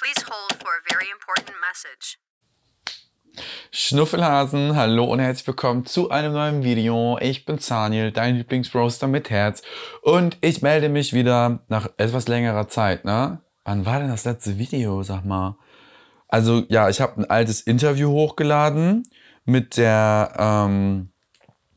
Please hold for a very important message. Schnuffelhasen, hallo und herzlich willkommen zu einem neuen Video. Ich bin Zaniel, dein Lieblingsroaster mit Herz und ich melde mich wieder nach etwas längerer Zeit, ne? Wann war denn das letzte Video, sag mal? Also ja, ich habe ein altes Interview hochgeladen mit der ähm,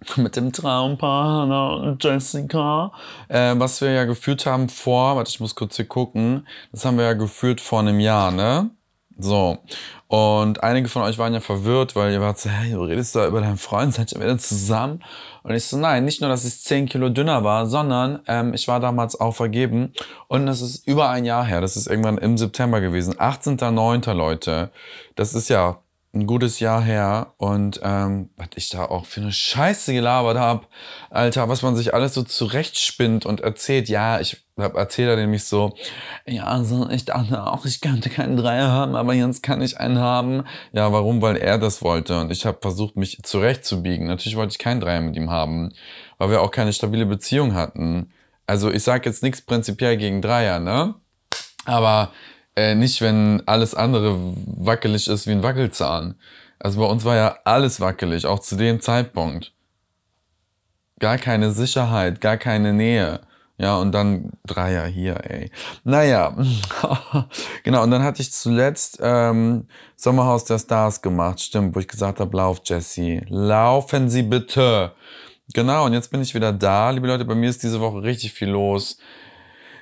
mit dem Traumpaar Hannah und Jessica, äh, was wir ja geführt haben vor, warte, ich muss kurz hier gucken, das haben wir ja geführt vor einem Jahr, ne? So. Und einige von euch waren ja verwirrt, weil ihr wart so, hey, du redest da über deinen Freund, seid ihr wieder zusammen? Und ich so, nein, nicht nur, dass ich 10 Kilo dünner war, sondern ähm, ich war damals auch vergeben. Und das ist über ein Jahr her. Das ist irgendwann im September gewesen. 18.09. Leute. Das ist ja ein gutes Jahr her und ähm, was ich da auch für eine Scheiße gelabert habe. Alter, was man sich alles so zurechtspinnt und erzählt. Ja, ich hab da nämlich so, ja, also ich dachte auch, ich könnte keinen Dreier haben, aber jetzt kann ich einen haben. Ja, warum? Weil er das wollte und ich habe versucht, mich zurechtzubiegen. Natürlich wollte ich keinen Dreier mit ihm haben, weil wir auch keine stabile Beziehung hatten. Also ich sage jetzt nichts prinzipiell gegen Dreier, ne? Aber äh, nicht, wenn alles andere wackelig ist wie ein Wackelzahn. Also bei uns war ja alles wackelig, auch zu dem Zeitpunkt. Gar keine Sicherheit, gar keine Nähe. Ja, und dann Dreier hier, ey. Naja, genau. Und dann hatte ich zuletzt ähm, Sommerhaus der Stars gemacht, stimmt, wo ich gesagt habe, lauf, Jesse, laufen Sie bitte. Genau, und jetzt bin ich wieder da. Liebe Leute, bei mir ist diese Woche richtig viel los.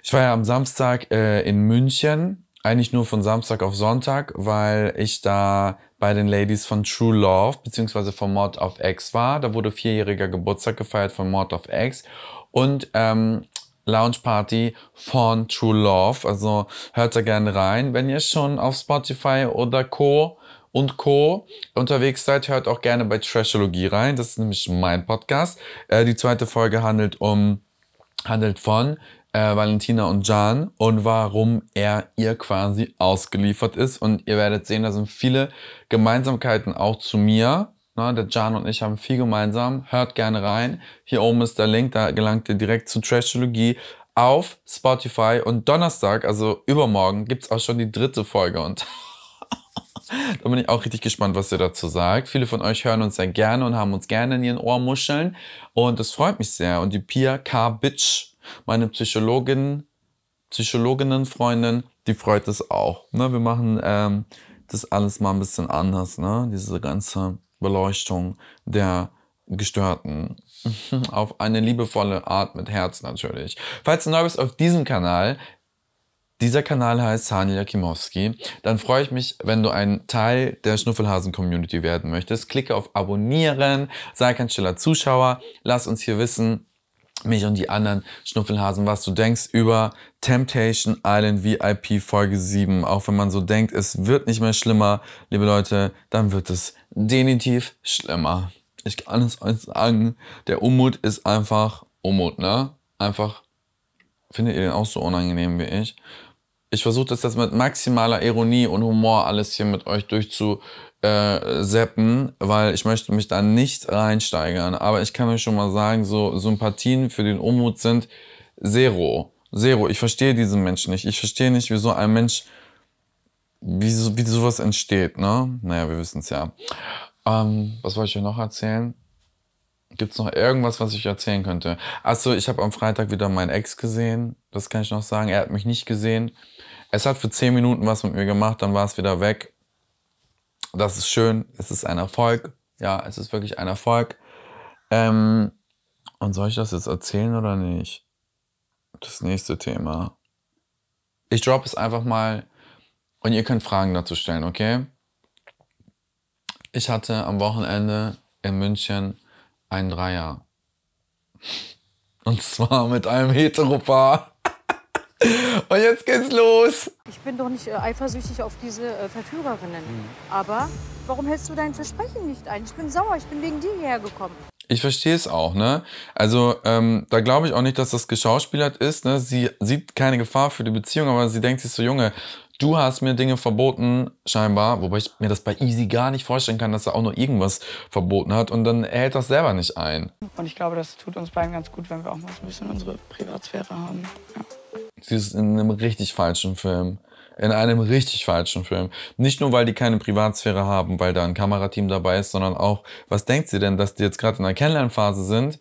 Ich war ja am Samstag äh, in München eigentlich nur von Samstag auf Sonntag, weil ich da bei den Ladies von True Love beziehungsweise von Mord of X war. Da wurde vierjähriger Geburtstag gefeiert von Mord of X und ähm, Lounge Party von True Love. Also hört da gerne rein. Wenn ihr schon auf Spotify oder Co. und Co. unterwegs seid, hört auch gerne bei Trashologie rein. Das ist nämlich mein Podcast. Äh, die zweite Folge handelt um handelt von äh, Valentina und Jan und warum er ihr quasi ausgeliefert ist. Und ihr werdet sehen, da sind viele Gemeinsamkeiten auch zu mir. Ne, der Jan und ich haben viel gemeinsam. Hört gerne rein. Hier oben ist der Link, da gelangt ihr direkt zu Trashologie auf Spotify. Und Donnerstag, also übermorgen, gibt's auch schon die dritte Folge. Und da bin ich auch richtig gespannt, was ihr dazu sagt. Viele von euch hören uns sehr gerne und haben uns gerne in ihren Ohrmuscheln. Und das freut mich sehr. Und die Pia K. Bitch meine Psychologin, psychologinnen die freut es auch. Ne? Wir machen ähm, das alles mal ein bisschen anders, ne? diese ganze Beleuchtung der Gestörten. auf eine liebevolle Art mit Herz natürlich. Falls du neu bist auf diesem Kanal, dieser Kanal heißt Sani Jakimowski. Dann freue ich mich, wenn du ein Teil der Schnuffelhasen-Community werden möchtest. Klicke auf Abonnieren, sei kein stiller Zuschauer, lass uns hier wissen, mich und die anderen Schnuffelhasen, was du denkst über Temptation Island VIP Folge 7. Auch wenn man so denkt, es wird nicht mehr schlimmer, liebe Leute, dann wird es definitiv schlimmer. Ich kann es euch sagen, der Unmut ist einfach Unmut, ne? Einfach, findet ihr den auch so unangenehm wie ich? Ich versuche das jetzt mit maximaler Ironie und Humor alles hier mit euch durchzu, äh, seppen, weil ich möchte mich da nicht reinsteigern. Aber ich kann euch schon mal sagen, so Sympathien für den Unmut sind zero. Zero. Ich verstehe diesen Menschen nicht. Ich verstehe nicht, wieso ein Mensch, wie, so, wie sowas entsteht, ne? Naja, wir wissen es ja. Ähm, was wollte ich euch noch erzählen? Gibt es noch irgendwas, was ich erzählen könnte? Achso, ich habe am Freitag wieder meinen Ex gesehen. Das kann ich noch sagen. Er hat mich nicht gesehen. Es hat für 10 Minuten was mit mir gemacht, dann war es wieder weg das ist schön, es ist ein Erfolg. Ja, es ist wirklich ein Erfolg. Ähm, und soll ich das jetzt erzählen oder nicht? Das nächste Thema. Ich drop es einfach mal und ihr könnt Fragen dazu stellen, okay? Ich hatte am Wochenende in München einen Dreier. Und zwar mit einem Heteropaar. Und jetzt geht's los. Ich bin doch nicht äh, eifersüchtig auf diese äh, Verführerinnen. Mhm. Aber warum hältst du dein Versprechen nicht ein? Ich bin sauer, ich bin wegen dir hierher gekommen. Ich verstehe es auch, ne? Also ähm, da glaube ich auch nicht, dass das geschauspielert ist. Ne? Sie sieht keine Gefahr für die Beziehung, aber sie denkt sich so, Junge, du hast mir Dinge verboten, scheinbar, wobei ich mir das bei Easy gar nicht vorstellen kann, dass er auch nur irgendwas verboten hat und dann hält das selber nicht ein. Und ich glaube, das tut uns beiden ganz gut, wenn wir auch mal so ein bisschen unsere Privatsphäre haben. Ja. Sie ist in einem richtig falschen Film. In einem richtig falschen Film. Nicht nur, weil die keine Privatsphäre haben, weil da ein Kamerateam dabei ist, sondern auch, was denkt sie denn, dass die jetzt gerade in der Kennenlernphase sind?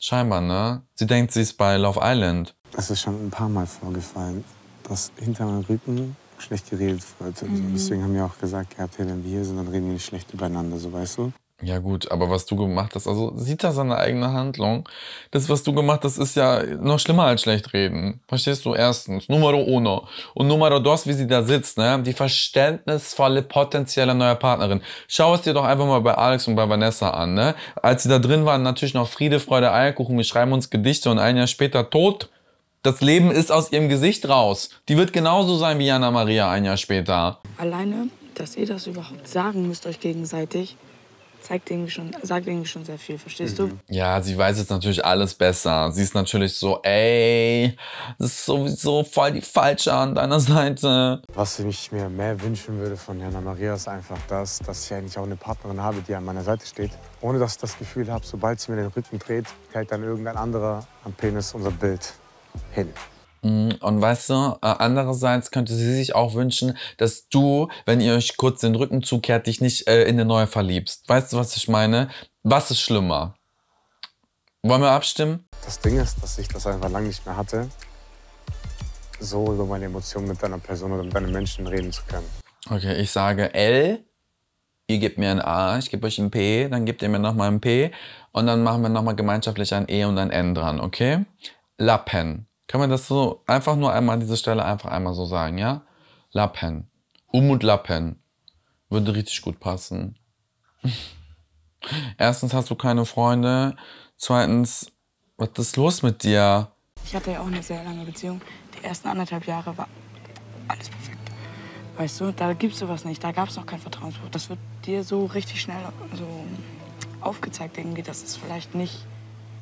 Scheinbar, ne? Sie denkt, sie ist bei Love Island. Es ist schon ein paar Mal vorgefallen, dass hinter meinem Rücken schlecht geredet wird. Mhm. Deswegen haben wir auch gesagt, gehabt, wenn wir hier sind, dann reden wir nicht schlecht übereinander, so weißt du? Ja gut, aber was du gemacht hast, also sieht er seine eigene Handlung. Das, was du gemacht hast, ist ja noch schlimmer als schlecht reden. Verstehst du? Erstens, Numero uno. Und Numero dos, wie sie da sitzt, ne? Die verständnisvolle potenzielle neue Partnerin. Schau es dir doch einfach mal bei Alex und bei Vanessa an, ne? Als sie da drin waren, natürlich noch Friede, Freude, Eierkuchen. Wir schreiben uns Gedichte und ein Jahr später tot. Das Leben ist aus ihrem Gesicht raus. Die wird genauso sein wie Jana Maria ein Jahr später. Alleine, dass ihr das überhaupt sagen müsst euch gegenseitig, zeigt irgendwie schon, sagt irgendwie schon sehr viel, verstehst mhm. du? Ja, sie weiß jetzt natürlich alles besser. Sie ist natürlich so, ey, das ist sowieso voll die Falsche an deiner Seite. Was ich mir mehr wünschen würde von Jana Maria ist einfach das, dass ich eigentlich auch eine Partnerin habe, die an meiner Seite steht. Ohne dass ich das Gefühl habe, sobald sie mir den Rücken dreht, hält dann irgendein anderer am Penis unser Bild hin. Mhm. Und weißt du, äh, andererseits könnte sie sich auch wünschen, dass du, wenn ihr euch kurz den Rücken zukehrt, dich nicht äh, in eine neue verliebst. Weißt du, was ich meine? Was ist schlimmer? Wollen wir abstimmen? Das Ding ist, dass ich das einfach lange nicht mehr hatte, so über meine Emotionen mit deiner Person oder mit einem Menschen reden zu können. Okay, ich sage L, ihr gebt mir ein A, ich gebe euch ein P, dann gebt ihr mir nochmal ein P und dann machen wir nochmal gemeinschaftlich ein E und ein N dran, okay? Lappen. Kann man das so einfach nur einmal an dieser Stelle einfach einmal so sagen, ja? Lappen. Pen. Umut La Würde richtig gut passen. Erstens hast du keine Freunde. Zweitens, was ist los mit dir? Ich hatte ja auch eine sehr lange Beziehung. Die ersten anderthalb Jahre war alles perfekt. Weißt du, da gibt's sowas nicht. Da gab's noch kein Vertrauensbruch. Das wird dir so richtig schnell so aufgezeigt, irgendwie, dass es vielleicht nicht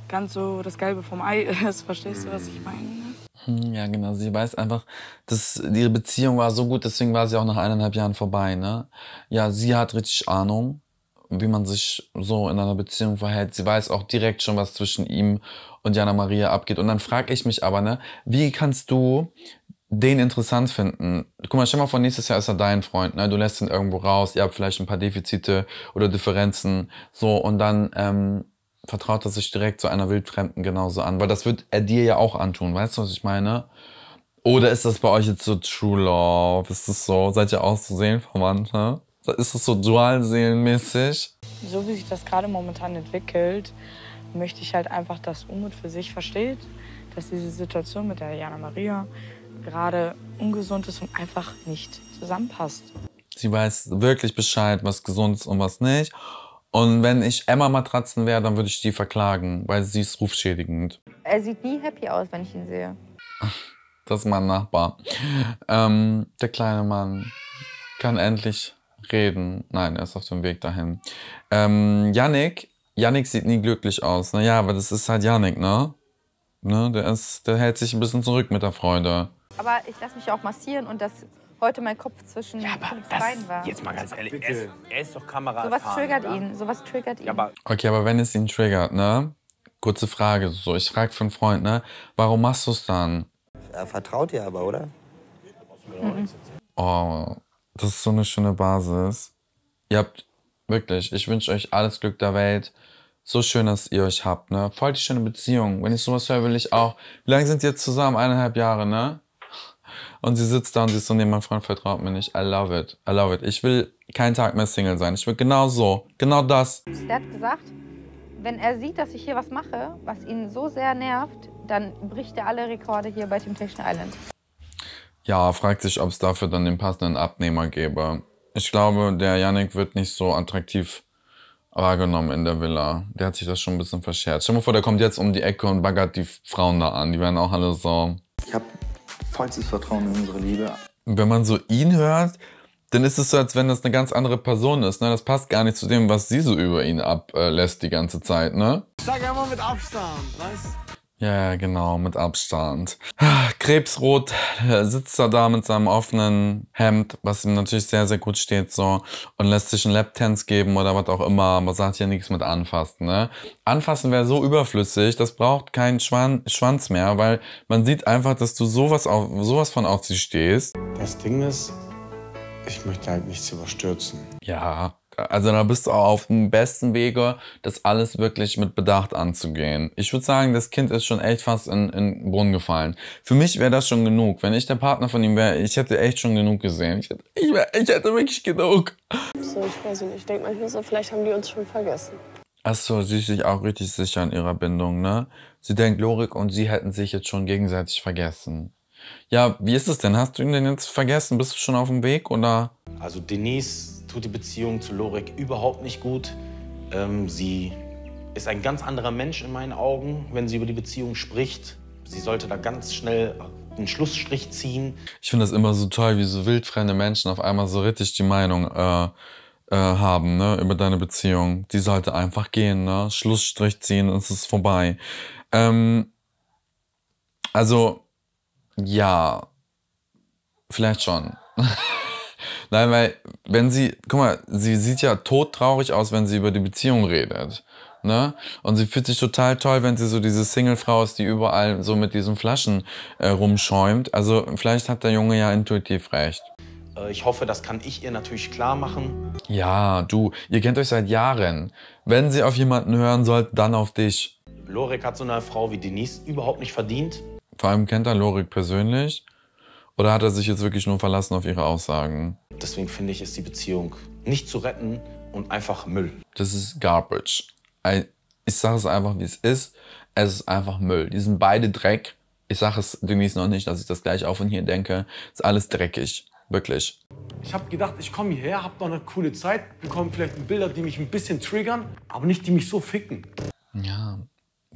ganz so das Gelbe vom Ei ist. Verstehst du, was ich meine? Ne? Hm, ja, genau. Sie weiß einfach, dass ihre Beziehung war so gut, deswegen war sie auch nach eineinhalb Jahren vorbei. Ne? Ja, sie hat richtig Ahnung, wie man sich so in einer Beziehung verhält. Sie weiß auch direkt schon, was zwischen ihm und Jana Maria abgeht. Und dann frage ich mich aber, ne, wie kannst du den interessant finden. Guck mal, stell mal vor, nächstes Jahr ist er dein Freund, ne? Du lässt ihn irgendwo raus, ihr habt vielleicht ein paar Defizite oder Differenzen, so, und dann ähm, vertraut er sich direkt zu einer Wildfremden genauso an? Weil das wird er dir ja auch antun, weißt du, was ich meine? Oder ist das bei euch jetzt so True Love? Ist das so, seid ihr auch so Seelenverwandte? Ist das so dualseelenmäßig? So wie sich das gerade momentan entwickelt, möchte ich halt einfach, dass Umut für sich versteht, dass diese Situation mit der Jana Maria gerade ungesund ist und einfach nicht zusammenpasst. Sie weiß wirklich Bescheid, was gesund ist und was nicht. Und wenn ich Emma Matratzen wäre, dann würde ich die verklagen, weil sie ist rufschädigend. Er sieht nie happy aus, wenn ich ihn sehe. Das ist mein Nachbar. Ähm, der kleine Mann kann endlich reden. Nein, er ist auf dem Weg dahin. Ähm, Yannick, Yannick sieht nie glücklich aus. Naja, aber das ist halt Yannick, ne? ne? Der, ist, der hält sich ein bisschen zurück mit der Freude. Aber ich lasse mich auch massieren und das heute mein Kopf zwischen ja, aber das, Beinen war. Jetzt mal ganz ehrlich, er ist, er ist doch Kamera. Sowas triggert oder? ihn. Sowas triggert ihn. Ja, aber okay, aber wenn es ihn triggert, ne? Kurze Frage. So, ich frage für einen Freund, ne? Warum machst du es dann? Er vertraut dir aber, oder? Mhm. Oh, das ist so eine schöne Basis. Ihr habt wirklich, ich wünsche euch alles Glück der Welt. So schön, dass ihr euch habt, ne? Voll die schöne Beziehung. Wenn ich sowas höre, will ich auch. Wie lange sind ihr zusammen? Eineinhalb Jahre, ne? Und sie sitzt da und sie ist so, nee, mein Freund vertraut mir nicht. I love it. I love it. Ich will keinen Tag mehr Single sein. Ich will genau so. Genau das. Der hat gesagt, wenn er sieht, dass ich hier was mache, was ihn so sehr nervt, dann bricht er alle Rekorde hier bei Temptation Island. Ja, fragt sich, ob es dafür dann den passenden Abnehmer gäbe. Ich glaube, der Yannick wird nicht so attraktiv wahrgenommen in der Villa. Der hat sich das schon ein bisschen verscherzt. Stell dir mal vor, der kommt jetzt um die Ecke und baggert die Frauen da an. Die werden auch alle so. Ich habe vollstes Vertrauen in unsere Liebe. Wenn man so ihn hört, dann ist es so, als wenn das eine ganz andere Person ist. Ne? Das passt gar nicht zu dem, was sie so über ihn ablässt die ganze Zeit. Ne? Ich sag immer mit Abstand, weißt ja, genau, mit Abstand. Ah, krebsrot äh, sitzt er da mit seinem offenen Hemd, was ihm natürlich sehr, sehr gut steht, so, und lässt sich einen Laptance geben oder was auch immer. aber sagt ja nichts mit anfassen, ne? Anfassen wäre so überflüssig, das braucht keinen Schwan Schwanz mehr, weil man sieht einfach, dass du sowas, auf, sowas von auf sie stehst. Das Ding ist, ich möchte halt nichts überstürzen. Ja, also da bist du auch auf dem besten Wege, das alles wirklich mit Bedacht anzugehen. Ich würde sagen, das Kind ist schon echt fast in, in den Brunnen gefallen. Für mich wäre das schon genug. Wenn ich der Partner von ihm wäre, ich hätte echt schon genug gesehen. Ich hätte, ich, wär, ich hätte wirklich genug. So, ich weiß nicht. Ich denke manchmal so, vielleicht haben die uns schon vergessen. Ach so, sie ist sich auch richtig sicher in ihrer Bindung, ne? Sie denkt, Lorik und sie hätten sich jetzt schon gegenseitig vergessen. Ja, wie ist es denn? Hast du ihn denn jetzt vergessen? Bist du schon auf dem Weg oder? Also Denise tut die Beziehung zu Lorek überhaupt nicht gut. Ähm, sie ist ein ganz anderer Mensch in meinen Augen, wenn sie über die Beziehung spricht. Sie sollte da ganz schnell einen Schlussstrich ziehen. Ich finde das immer so toll, wie so wildfremde Menschen auf einmal so richtig die Meinung äh, äh, haben ne, über deine Beziehung. Die sollte einfach gehen, ne? Schlussstrich ziehen, es ist vorbei. Ähm, also, ja, vielleicht schon. Nein, weil, wenn sie, guck mal, sie sieht ja todtraurig aus, wenn sie über die Beziehung redet. Ne? Und sie fühlt sich total toll, wenn sie so diese Single-Frau ist, die überall so mit diesen Flaschen äh, rumschäumt. Also vielleicht hat der Junge ja intuitiv recht. Äh, ich hoffe, das kann ich ihr natürlich klar machen. Ja, du, ihr kennt euch seit Jahren. Wenn sie auf jemanden hören sollte, dann auf dich. Lorik hat so eine Frau wie Denise überhaupt nicht verdient. Vor allem kennt er Lorik persönlich. Oder hat er sich jetzt wirklich nur verlassen auf ihre Aussagen? Deswegen finde ich, ist die Beziehung nicht zu retten und einfach Müll. Das ist Garbage. Ich sage es einfach, wie es ist. Es ist einfach Müll. Die sind beide Dreck. Ich sage es demnächst noch nicht, dass ich das gleich auch von hier denke. Ist alles dreckig. Wirklich. Ich habe gedacht, ich komme hierher, habe noch eine coole Zeit, bekomme vielleicht Bilder, die mich ein bisschen triggern, aber nicht die mich so ficken. Ja,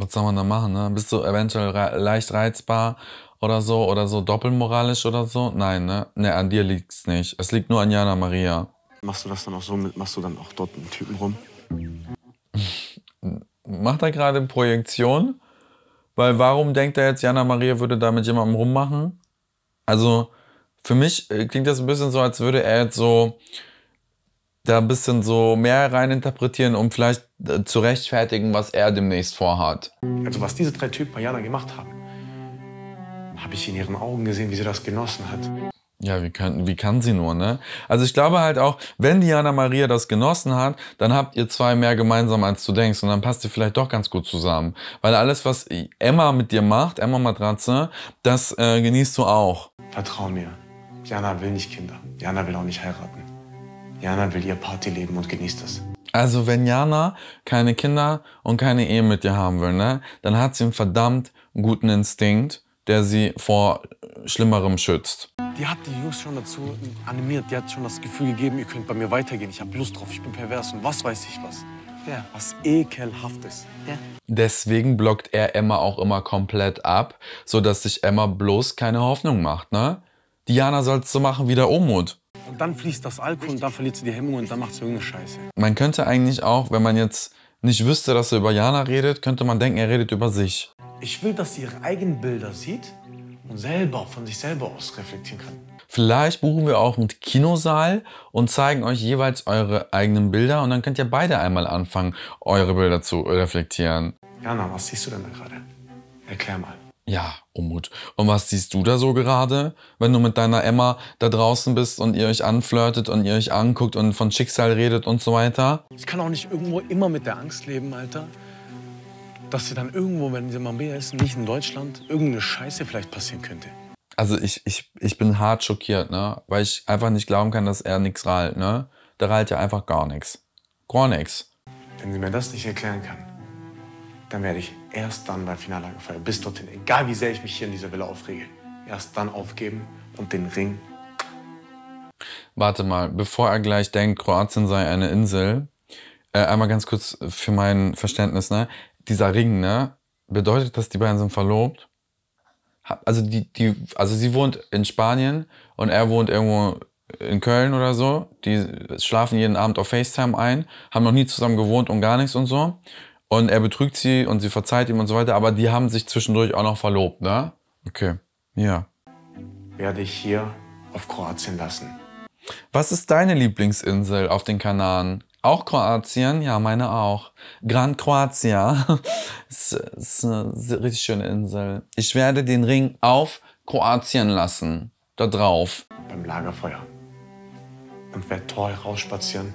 was soll man da machen, ne? Bist du eventuell re leicht reizbar oder so oder so doppelmoralisch oder so? Nein, ne? Ne, an dir liegt's nicht. Es liegt nur an Jana Maria. Machst du das dann auch so mit, machst du dann auch dort einen Typen rum? Macht er gerade Projektion? Weil warum denkt er jetzt, Jana Maria würde da mit jemandem rummachen? Also, für mich äh, klingt das ein bisschen so, als würde er jetzt so da ein bisschen so mehr reininterpretieren, um vielleicht äh, zu rechtfertigen, was er demnächst vorhat. Also was diese drei Typen bei Jana gemacht haben, habe ich in ihren Augen gesehen, wie sie das genossen hat. Ja, wie kann, wie kann sie nur, ne? Also ich glaube halt auch, wenn Diana Maria das genossen hat, dann habt ihr zwei mehr gemeinsam, als du denkst. Und dann passt ihr vielleicht doch ganz gut zusammen. Weil alles, was Emma mit dir macht, Emma Matratze, das äh, genießt du auch. Vertrau mir, Diana will nicht Kinder. Diana will auch nicht heiraten. Jana will ihr Partyleben und genießt es. Also wenn Jana keine Kinder und keine Ehe mit dir haben will, ne, dann hat sie einen verdammt guten Instinkt, der sie vor Schlimmerem schützt. Die hat die Jungs schon dazu animiert, die hat schon das Gefühl gegeben, ihr könnt bei mir weitergehen, ich habe Lust drauf, ich bin pervers und was weiß ich was. Ja. Was ekelhaftes. Ja. Deswegen blockt er Emma auch immer komplett ab, sodass sich Emma bloß keine Hoffnung macht, ne? Diana soll es so machen wie der Omut. Und dann fließt das Alkohol und dann verliert sie die Hemmung und dann macht sie irgendeine Scheiße. Man könnte eigentlich auch, wenn man jetzt nicht wüsste, dass er über Jana redet, könnte man denken, er redet über sich. Ich will, dass sie ihre eigenen Bilder sieht und selber von sich selber aus reflektieren kann. Vielleicht buchen wir auch einen Kinosaal und zeigen euch jeweils eure eigenen Bilder und dann könnt ihr beide einmal anfangen, eure Bilder zu reflektieren. Jana, was siehst du denn da gerade? Erklär mal. Ja, Unmut. Und was siehst du da so gerade, wenn du mit deiner Emma da draußen bist und ihr euch anflirtet und ihr euch anguckt und von Schicksal redet und so weiter? Ich kann auch nicht irgendwo immer mit der Angst leben, Alter. Dass sie dann irgendwo, wenn sie mal mehr ist, nicht in Deutschland, irgendeine Scheiße vielleicht passieren könnte. Also ich, ich, ich bin hart schockiert, ne? Weil ich einfach nicht glauben kann, dass er nichts rallt, ne? Der rallt ja einfach gar nichts. Gar nichts. Wenn sie mir das nicht erklären kann, dann werde ich erst dann beim Finallagerfeuer. Bis dorthin, egal wie sehr ich mich hier in dieser Villa aufrege, erst dann aufgeben und den Ring. Warte mal, bevor er gleich denkt, Kroatien sei eine Insel, äh, einmal ganz kurz für mein Verständnis, ne? Dieser Ring, ne? Bedeutet das, die beiden sind verlobt? Also, die, die, also sie wohnt in Spanien und er wohnt irgendwo in Köln oder so. Die schlafen jeden Abend auf FaceTime ein, haben noch nie zusammen gewohnt und gar nichts und so. Und er betrügt sie und sie verzeiht ihm und so weiter, aber die haben sich zwischendurch auch noch verlobt, ne? Okay, ja. Werde ich hier auf Kroatien lassen. Was ist deine Lieblingsinsel auf den Kanaren? Auch Kroatien? Ja, meine auch. Gran Croatia. ist, ist eine richtig schöne Insel. Ich werde den Ring auf Kroatien lassen. Da drauf. Beim Lagerfeuer. Und werde treu rausspazieren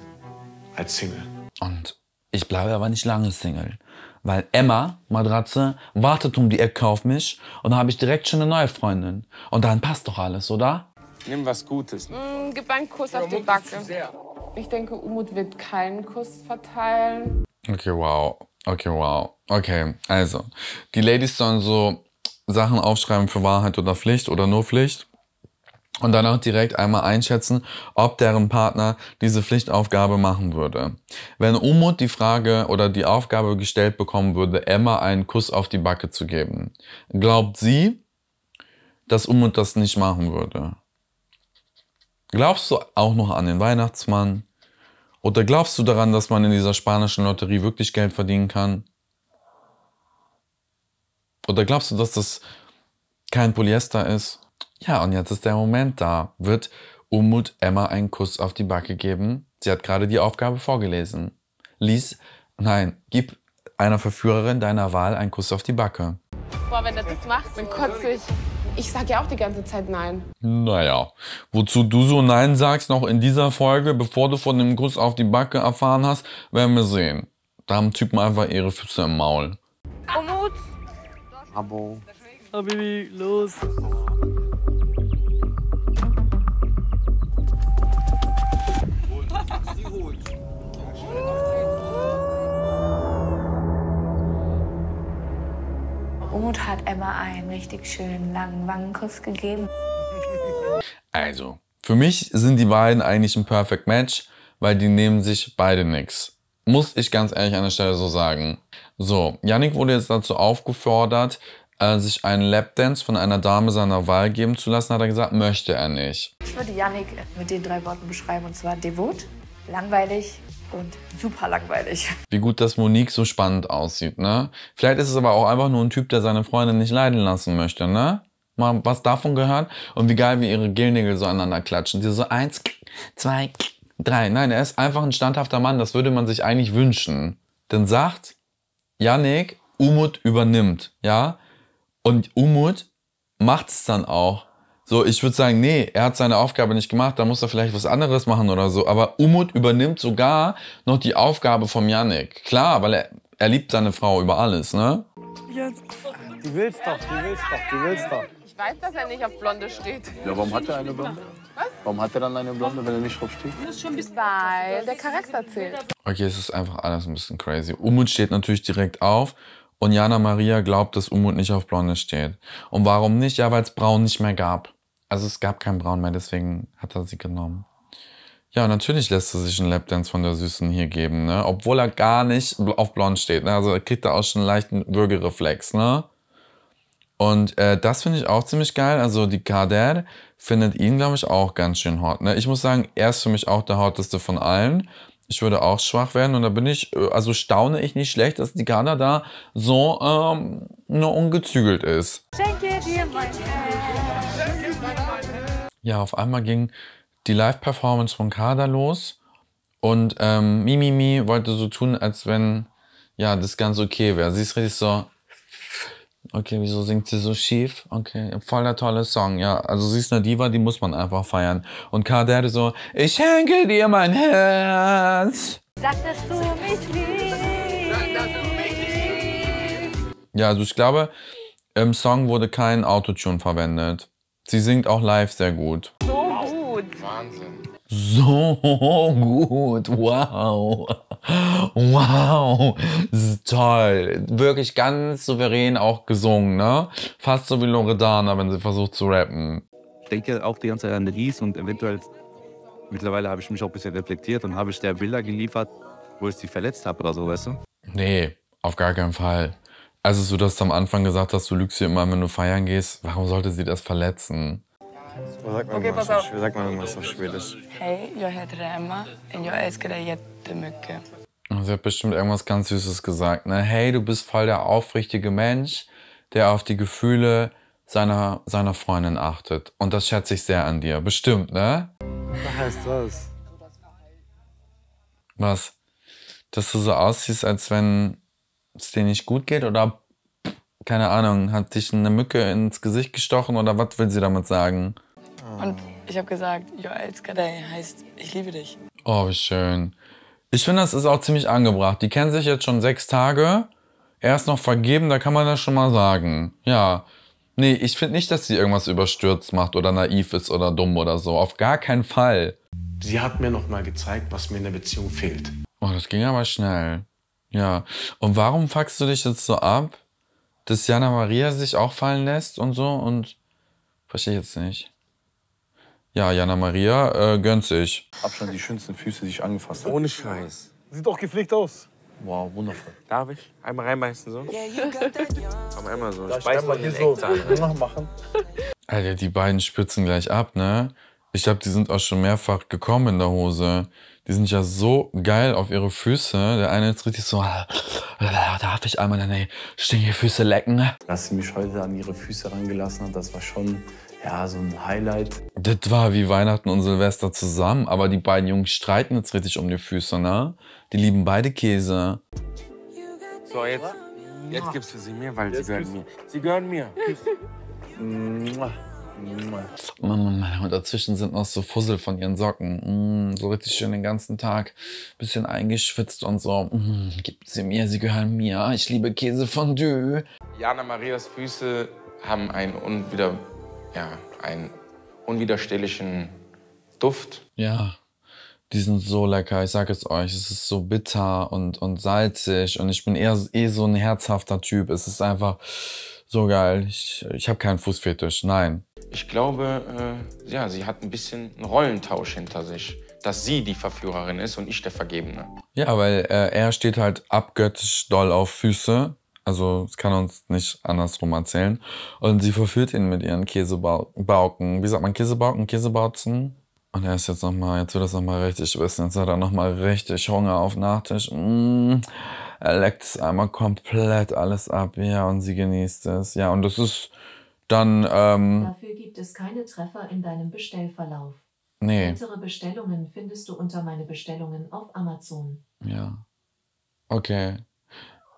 als Single. Und ich bleibe aber nicht lange Single. Weil Emma, Matratze, wartet um die Ecke auf mich und dann habe ich direkt schon eine neue Freundin. Und dann passt doch alles, oder? Nimm was Gutes. Mm, gib einen Kuss auf die Backe. Ich denke, Umut wird keinen Kuss verteilen. Okay, wow. Okay, wow. Okay, also. Die Ladies sollen so Sachen aufschreiben für Wahrheit oder Pflicht oder nur Pflicht und dann auch direkt einmal einschätzen, ob deren Partner diese Pflichtaufgabe machen würde. Wenn Umut die Frage oder die Aufgabe gestellt bekommen würde, Emma einen Kuss auf die Backe zu geben, glaubt sie, dass Umut das nicht machen würde? Glaubst du auch noch an den Weihnachtsmann? Oder glaubst du daran, dass man in dieser spanischen Lotterie wirklich Geld verdienen kann? Oder glaubst du, dass das kein Polyester ist? Ja, und jetzt ist der Moment da. Wird Umut Emma einen Kuss auf die Backe geben? Sie hat gerade die Aufgabe vorgelesen. Lies, nein, gib einer Verführerin deiner Wahl einen Kuss auf die Backe. Boah, wenn er das macht, dann kotze ich. Ich sag ja auch die ganze Zeit nein. Naja, wozu du so nein sagst noch in dieser Folge, bevor du von dem Kuss auf die Backe erfahren hast, werden wir sehen. Da haben Typen einfach ihre Füße im Maul. Umut! Abo. Habibi, los! Emma einen richtig schönen langen Wangenkuss gegeben. Also, für mich sind die beiden eigentlich ein Perfect Match, weil die nehmen sich beide nichts. Muss ich ganz ehrlich an der Stelle so sagen. So, Yannick wurde jetzt dazu aufgefordert, äh, sich einen Lapdance von einer Dame seiner Wahl geben zu lassen, hat er gesagt, möchte er nicht. Ich würde Yannick mit den drei Worten beschreiben, und zwar devot, langweilig und super langweilig. Wie gut, dass Monique so spannend aussieht, ne? Vielleicht ist es aber auch einfach nur ein Typ, der seine Freundin nicht leiden lassen möchte, ne? Mal was davon gehört und wie geil, wie ihre Gelnägel so aneinander klatschen. Die so eins, zwei, drei. Nein, er ist einfach ein standhafter Mann, das würde man sich eigentlich wünschen. Denn sagt Yannick, Umut übernimmt, ja? Und Umut macht es dann auch. So, ich würde sagen, nee, er hat seine Aufgabe nicht gemacht, da muss er vielleicht was anderes machen oder so. Aber Umut übernimmt sogar noch die Aufgabe vom Yannick. Klar, weil er, er liebt seine Frau über alles, ne? Jetzt. Du willst doch, du willst doch, du willst doch. Ich weiß, dass er nicht auf Blonde steht. Ja, warum hat er eine Blonde? Was? Warum hat er dann eine Blonde, wenn er nicht drauf steht? Weil der Charakter zählt. Okay, es ist einfach alles ein bisschen crazy. Umut steht natürlich direkt auf und Jana Maria glaubt, dass Umut nicht auf Blonde steht. Und warum nicht? Ja, weil es Braun nicht mehr gab. Also es gab keinen Braun mehr, deswegen hat er sie genommen. Ja, natürlich lässt er sich einen Lapdance von der Süßen hier geben, ne? Obwohl er gar nicht auf blond steht, ne? Also er kriegt da auch schon einen leichten Würgereflex, ne? Und äh, das finde ich auch ziemlich geil. Also die Kader findet ihn, glaube ich, auch ganz schön hot. Ne? Ich muss sagen, er ist für mich auch der hotteste von allen. Ich würde auch schwach werden und da bin ich, äh, also staune ich nicht schlecht, dass die Kader da so ähm, nur ungezügelt ist. Schenke dir mein ja, auf einmal ging die Live-Performance von Kada los und ähm, Mimimi wollte so tun, als wenn ja, das ganz okay wäre. Sie ist richtig so, okay, wieso singt sie so schief? Okay, voller toller Song, ja. Also sie ist eine Diva, die muss man einfach feiern. Und Kada Kader so, ich schenke dir mein Herz. Sag, dass du mich liebst. Ja, also ich glaube, im Song wurde kein Autotune verwendet. Sie singt auch live sehr gut. So gut. Wahnsinn. So gut. Wow. Wow. Toll. Wirklich ganz souverän auch gesungen, ne? Fast so wie Loredana, wenn sie versucht zu rappen. Ich denke auch die ganze Zeit an Lies und eventuell mittlerweile habe ich mich auch ein bisschen reflektiert und habe ich der Bilder geliefert, wo ich sie verletzt habe oder so, weißt du? Nee, auf gar keinen Fall. Also so, dass du am Anfang gesagt hast, du lügst ihr immer, wenn du feiern gehst. Warum sollte sie das verletzen? Vad sagt man, okay, pass auf. Vad sagt man immer man sa Schwedisch? Hej, jag heter Emma och jag älskar dig jättemycket. Sie hat bestimmt irgendwas ganz Süßes gesagt. Ne? Hey, du bist voll der aufrichtige Mensch, der auf die Gefühle seiner, seiner Freundin achtet. Und das schätze ich sehr an dir. Bestimmt, ne? Was heißt das? Was? Dass du so aussiehst, als wenn es dir nicht gut geht oder keine Ahnung, hat dich eine Mücke ins Gesicht gestochen oder was will sie damit sagen? Und ich habe gesagt, Joel Skadei heißt, ich liebe dich. Oh, wie schön. Ich finde, das ist auch ziemlich angebracht. Die kennen sich jetzt schon sechs Tage. Er ist noch vergeben, da kann man das schon mal sagen. Ja. Nee, ich finde nicht, dass sie irgendwas überstürzt macht oder naiv ist oder dumm oder so. Auf gar keinen Fall. Sie hat mir noch mal gezeigt, was mir in der Beziehung fehlt. Oh, das ging aber schnell. Ja. Und warum fuckst du dich jetzt so ab, dass Jana Maria sich auch fallen lässt und so? Und verstehe ich jetzt nicht. Ja, Jana Maria äh, gönnt sich. Abstand die schönsten Füße, die ich angefasst habe. Ohne Scheiß. Sieht doch gepflegt aus. Wow, wundervoll. Darf ich? Einmal reinbeißen so? Komm, einmal so. Ich beiß mal hier so. Machen. Alter, die beiden spürzen gleich ab, ne? Ich glaube, die sind auch schon mehrfach gekommen in der Hose. Die sind ja so geil auf ihre Füße. Der eine ist richtig so, ah, darf ich einmal deine stinkige Füße lecken? Dass sie mich heute an ihre Füße rangelassen hat, das war schon ja, so ein Highlight. Das war wie Weihnachten und Silvester zusammen, aber die beiden Jungs streiten jetzt richtig um die Füße, ne? Die lieben beide Käse. So, jetzt, jetzt gibst du sie mir, weil jetzt sie gehören mir. Sie gehören mir. Und dazwischen sind noch so Fussel von ihren Socken. Mm, so richtig schön den ganzen Tag. Bisschen eingeschwitzt und so. Mm, gib sie mir, sie gehören mir. Ich liebe Käsefondue. Jana Marias Füße haben einen, unwider, ja, einen unwiderstehlichen Duft. Ja, die sind so lecker, ich sag es euch. Es ist so bitter und, und salzig und ich bin eher eh so ein herzhafter Typ. Es ist einfach so geil. Ich, ich habe keinen Fußfetisch, nein ich glaube, äh, ja, sie hat ein bisschen einen Rollentausch hinter sich, dass sie die Verführerin ist und ich der Vergebene. Ja, weil äh, er steht halt abgöttisch doll auf Füße. Also es kann uns nicht andersrum erzählen. Und sie verführt ihn mit ihren Käsebauken. Wie sagt man Käsebauken, Käsebautzen? Und er ist jetzt nochmal, jetzt wird er es nochmal richtig wissen. Jetzt hat er nochmal richtig Hunger auf Nachtisch. Mmh. Er leckt es einmal komplett alles ab. Ja, und sie genießt es. Ja, und das ist dann. Ähm, Dafür gibt es keine Treffer in deinem Bestellverlauf. Nee. Weitere Bestellungen findest du unter meine Bestellungen auf Amazon. Ja. Okay.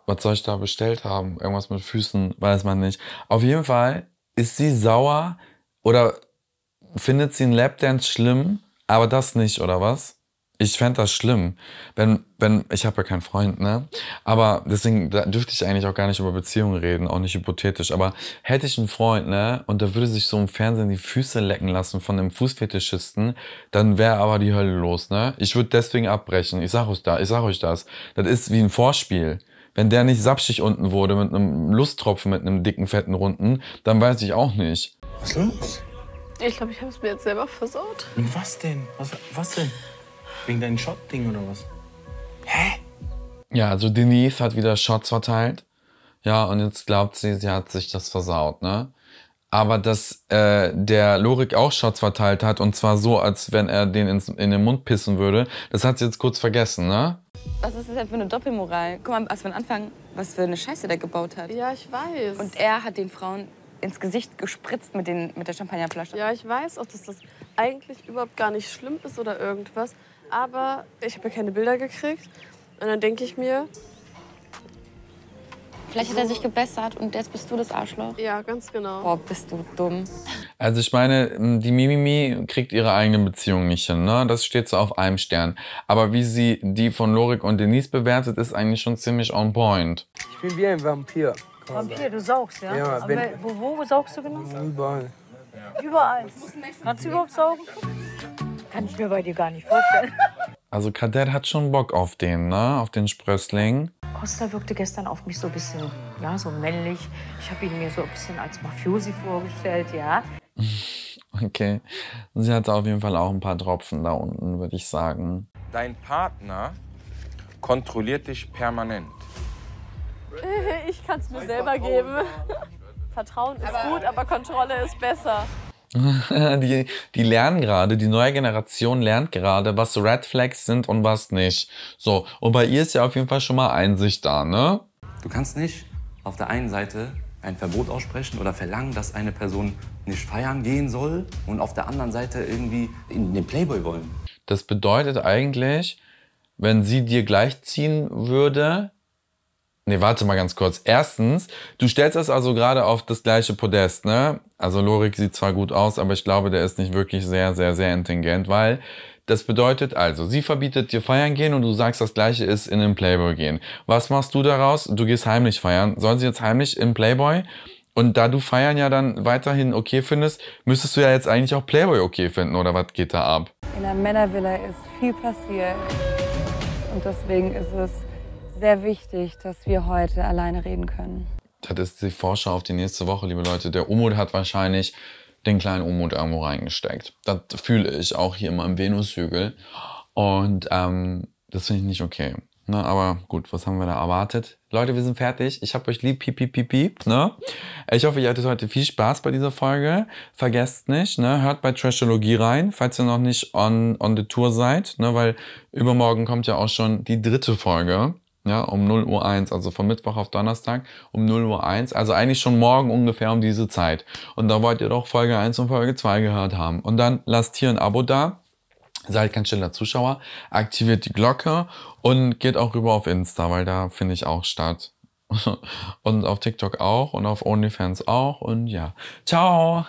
Was soll ich da bestellt haben? Irgendwas mit Füßen, weiß man nicht. Auf jeden Fall ist sie sauer oder findet sie einen Lapdance schlimm, aber das nicht, oder was? Ich fände das schlimm, wenn, wenn, ich habe ja keinen Freund, ne? Aber deswegen dürfte ich eigentlich auch gar nicht über Beziehungen reden, auch nicht hypothetisch. Aber hätte ich einen Freund, ne? Und der würde sich so im Fernsehen die Füße lecken lassen von einem Fußfetischisten, dann wäre aber die Hölle los, ne? Ich würde deswegen abbrechen. Ich sag euch da, ich sag euch das. Das ist wie ein Vorspiel. Wenn der nicht sapschig unten wurde mit einem Lusttropfen, mit einem dicken, fetten Runden, dann weiß ich auch nicht. Was ist los? Ich glaube, ich habe es mir jetzt selber versaut. was denn? Was, was denn? Wegen deinem Shot-Ding oder was? Hä? Ja, also Denise hat wieder Shots verteilt. Ja, und jetzt glaubt sie, sie hat sich das versaut, ne? Aber dass äh, der Lorik auch Shots verteilt hat und zwar so, als wenn er den ins, in den Mund pissen würde, das hat sie jetzt kurz vergessen, ne? Was ist das denn für eine Doppelmoral? Guck mal, als wir anfangen, was für eine Scheiße der gebaut hat. Ja, ich weiß. Und er hat den Frauen ins Gesicht gespritzt mit, den, mit der Champagnerflasche. Ja, ich weiß auch, dass das eigentlich überhaupt gar nicht schlimm ist oder irgendwas aber ich habe ja keine Bilder gekriegt. Und dann denke ich mir. Vielleicht hat er sich gebessert und jetzt bist du das Arschloch. Ja, ganz genau. Boah, bist du dumm. Also ich meine, die Mimimi kriegt ihre eigene Beziehung nicht hin, ne? Das steht so auf einem Stern. Aber wie sie die von Lorik und Denise bewertet, ist eigentlich schon ziemlich on point. Ich bin wie ein Vampir. Vampir, du saugst, ja? Ja, aber wo, wo saugst du genau? Überall. Überall. Kannst du überhaupt saugen? Kann ich mir bei dir gar nicht vorstellen. Also Kadett hat schon Bock auf den, ne? Auf den Sprössling. Costa wirkte gestern auf mich so ein bisschen, ja, so männlich. Ich habe ihn mir so ein bisschen als Mafiosi vorgestellt, ja. Okay. Sie hatte auf jeden Fall auch ein paar Tropfen da unten, würde ich sagen. Dein Partner kontrolliert dich permanent. Ich kann es mir selber geben. Vertrauen ist gut, aber Kontrolle ist besser. die, die lernen gerade, die neue Generation lernt gerade, was Red Flags sind und was nicht. So, und bei ihr ist ja auf jeden Fall schon mal Einsicht da, ne? Du kannst nicht auf der einen Seite ein Verbot aussprechen oder verlangen, dass eine Person nicht feiern gehen soll und auf der anderen Seite irgendwie in den Playboy wollen. Das bedeutet eigentlich, wenn sie dir gleichziehen würde, Nee, warte mal ganz kurz. Erstens, du stellst das also gerade auf das gleiche Podest, ne? Also Lorik sieht zwar gut aus, aber ich glaube, der ist nicht wirklich sehr, sehr, sehr intelligent, weil das bedeutet also, sie verbietet dir feiern gehen und du sagst, das gleiche ist in den Playboy gehen. Was machst du daraus? Du gehst heimlich feiern. Sollen sie jetzt heimlich im Playboy? Und da du feiern ja dann weiterhin okay findest, müsstest du ja jetzt eigentlich auch Playboy okay finden oder was geht da ab? In der Männervilla ist viel passiert. Und deswegen ist es sehr wichtig, dass wir heute alleine reden können. Das ist die Vorschau auf die nächste Woche, liebe Leute. Der Umut hat wahrscheinlich den kleinen Umut irgendwo reingesteckt. Das fühle ich auch hier immer im Venushügel. Und ähm, das finde ich nicht okay. Ne, aber gut, was haben wir da erwartet? Leute, wir sind fertig. Ich habe euch lieb, piep, piep, piep, piep. Ne? Ich hoffe, ihr hattet heute viel Spaß bei dieser Folge. Vergesst nicht, ne? hört bei Trashologie rein, falls ihr noch nicht on, on the Tour seid, ne? weil übermorgen kommt ja auch schon die dritte Folge ja, um 0 Uhr 1, also von Mittwoch auf Donnerstag um 0 Uhr 1, also eigentlich schon morgen ungefähr um diese Zeit. Und da wollt ihr doch Folge 1 und Folge 2 gehört haben. Und dann lasst hier ein Abo da, seid kein stiller Zuschauer, aktiviert die Glocke und geht auch rüber auf Insta, weil da finde ich auch statt. und auf TikTok auch und auf OnlyFans auch und ja. Ciao!